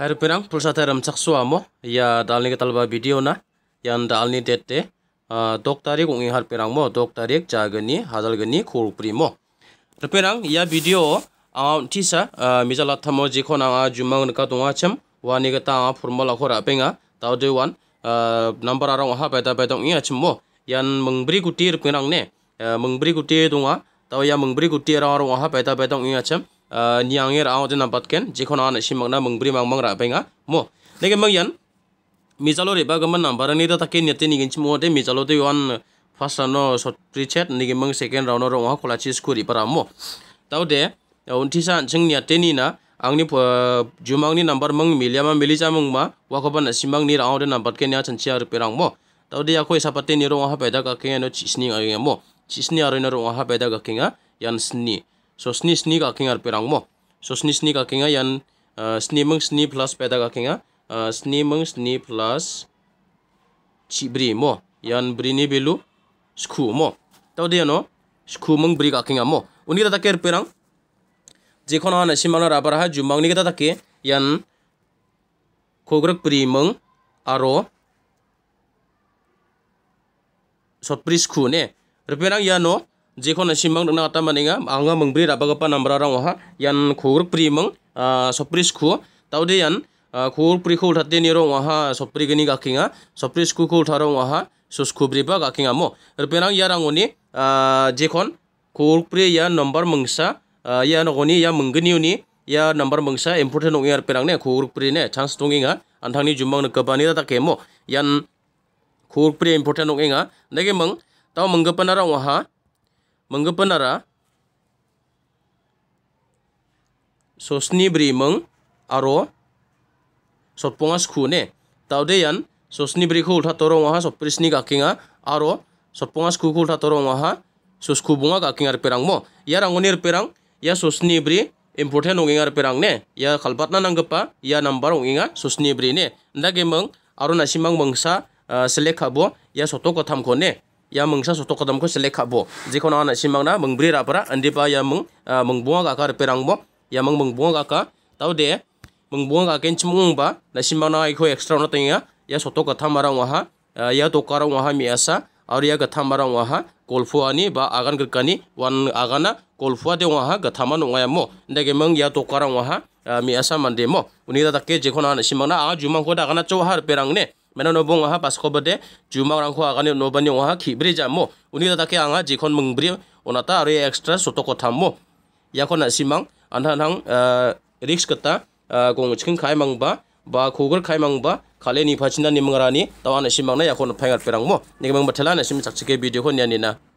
Hari perang pulsa terem cak suamo ya dalni ketalba video na yang dalni dete eh, dok kung ihar perang pinang mo dok jagani hazal gani kur primo. perang ya video ang ah, tisa eh, mizala tamo jiko na ang jumang neka tunga cem wani kata ang formal aku rapinga, tau dewan eh, number arang ha peta peta ungi acem mo yang mengberi kutir perang ne mengberi kutir tunga tau ya mengberi kutir arang arang peta peta ungi acem niang ye rao jena batken jikhon an mang na mang mungbri mang mang ra benga mo nege mang yan mijalo re ba gaman number ni da takin nete ni ginchi mo de mijalo de wan first no short chat nege mang second round ro ha kola chi skuri para mo tau de unti san jing nete ni na angni jumangni number mang miliama milija mang ma wakoban simang ni rao de na batken ya chanchia ru perang mo tau de yakoi sapate ni ro ha peda ka ke no chisni ngi mo chisni arena ro ha peda ka kinga yan sni so sni sni ka kinga perang mo so sni sni ka kinga yan uh, sni meng sni plus peda ka kinga uh, sni meng sni plus chibri mo yan ni belu sku mo tau dia no sku meng bri ka kinga mo uni ta taker perang jekhon han simana rabara ha jumang ni kita ta yan kogrek beri meng aro sku sotpris khune reperang ya no jekhon simbang dungna kata maninga anga mengbri rabagapa nambra rang oha yan khuruk pri meng uh, sopris tau de yan uh, khuruk pri khu uthate niro rong sopri gini gakinga sopris khu khu utharong oha susku pri ba gakinga mo rupenang ya rangoni uh, jekon khuruk pri ya number mengsa ya nogoni ya menggeniuni ya number mengsa important ong yar perang ne khuruk pri ne chance tonginga antangni jumbang ne kabani ta kemo yan khuruk pri important ong inga nege meng tau menggepana rang oha मंगपनारा सोस्नी ब्री मंग आरो सत्पङा स्कुने तावदेयान सस्नि ब्रीखौ उल्थातर वहा सप्रिसनि गाकिङा आरो सत्पङा स्कुखौ उल्थातर वहा सस्कुबुङा गाकिङार मो या रांगनिर पेरां या सोस्नी ब्री इम्पोर्टेन्ट ओंगिङार पेरां ने या खालपाटना नांगपा या नम्बर ओंगिङा सोस्नी ब्री ने दा मंग आरो नासिमां मंगसा सेलेक्ट खाबो या सोटो सतो को ने ya mengsa soto kadam ko selek bo, jikon ana simang na mengbri andi pa ya meng eh, buang ka perang bo ya meng buang ka tau de buang ka ken mung ba na simang na iko extra na tinga ya, ya soto thamara wa waha eh, ya to wa waha mi asa aur ya thamara wa ha kolfu ani ba agan kani wan agana kolfu de waha ka man wa mo ge meng ya to wa waha eh, mi asa mande mo unida takke jikon ana simang na a jumang ko da gana har perang ne mena no bung aha pasko bade juma orang ko agani no bani oha khibri jamo uni da ke anga jikon mungbri onata are extra soto ko thammo yakona simang anhan hang risk kata gong chikin khai mangba ba khogor khai mangba khale ni phachina ni mangrani tawana simang na yakona phangar perangmo nigemang bathala na sim chakchike video ko nyani na